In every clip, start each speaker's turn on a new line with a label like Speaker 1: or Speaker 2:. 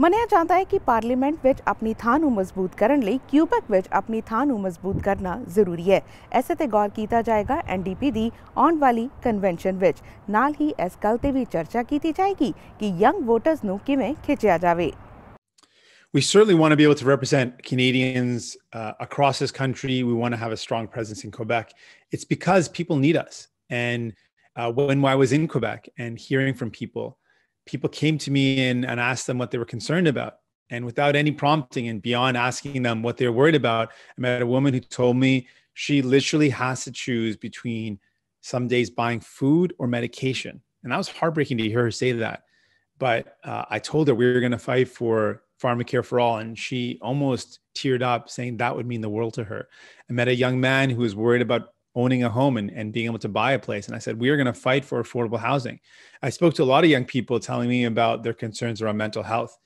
Speaker 1: ਮੰਨਿਆ ਜਾਂਦਾ ਹੈ ਕਿ ਪਾਰਲੀਮੈਂਟ ਵਿੱਚ ਆਪਣੀ ਥਾਂ ਨੂੰ ਮਜ਼ਬੂਤ ਕਰਨ ਲਈ ਕਿਊਬਕ ਵਿੱਚ ਆਪਣੀ ਥਾਂ ਨੂੰ ਮਜ਼ਬੂਤ ਕਰਨਾ ਜ਼ਰੂਰੀ ਹੈ ਐਸੇ ਤੇ ਗੌਰ ਕੀਤਾ ਜਾਏਗਾ ਐਨਡੀਪੀ ਦੀ ਆਉਣ ਵਾਲੀ ਕਨਵੈਨਸ਼ਨ ਵਿੱਚ ਨਾਲ ਹੀ ਇਸ ਗੱਲ ਤੇ ਵੀ ਚਰਚਾ ਕੀਤੀ ਜਾਏਗੀ ਕਿ ਯੰਗ ਵੋਟਰਸ ਨੂੰ ਕਿਵੇਂ ਖਿੱਚਿਆ ਜਾਵੇ
Speaker 2: We certainly want to be able to represent Canadians uh, across this country. We want to have a strong presence in Quebec. It's because people need us. And uh, when I was in Quebec and hearing from people, people came to me and, and asked them what they were concerned about. And without any prompting and beyond asking them what they're worried about, I met a woman who told me she literally has to choose between some days buying food or medication. And that was heartbreaking to hear her say that. But uh, I told her we were going to fight for pharmacare for all. And she almost teared up, saying that would mean the world to her. I met a young man who was worried about owning a home and, and being able to buy a place. And I said, we are going to fight for affordable housing. I spoke to a lot of young people telling me about their concerns around mental health.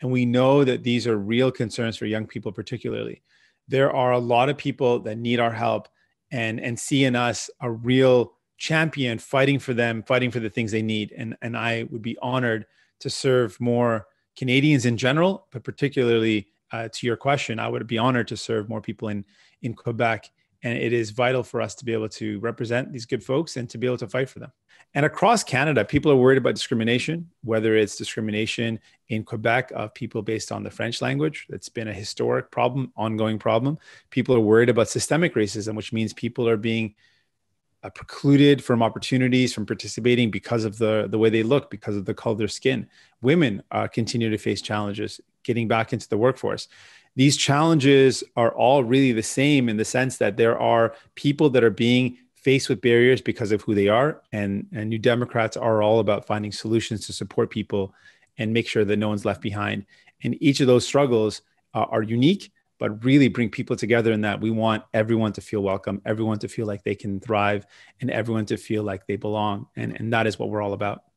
Speaker 2: And we know that these are real concerns for young people, particularly. There are a lot of people that need our help and, and see in us a real champion fighting for them, fighting for the things they need. And, and I would be honored to serve more Canadians in general, but particularly uh, to your question, I would be honored to serve more people in, in Quebec and it is vital for us to be able to represent these good folks and to be able to fight for them. And across Canada, people are worried about discrimination, whether it's discrimination in Quebec of people based on the French language. That's been a historic problem, ongoing problem. People are worried about systemic racism, which means people are being uh, precluded from opportunities from participating because of the the way they look because of the color of their skin women uh, continue to face challenges getting back into the workforce. These challenges are all really the same in the sense that there are people that are being faced with barriers because of who they are, and and New Democrats are all about finding solutions to support people and make sure that no one's left behind. And each of those struggles uh, are unique, but really bring people together in that we want everyone to feel welcome, everyone to feel like they can thrive, and everyone to feel like they belong. And, and that is what we're all about.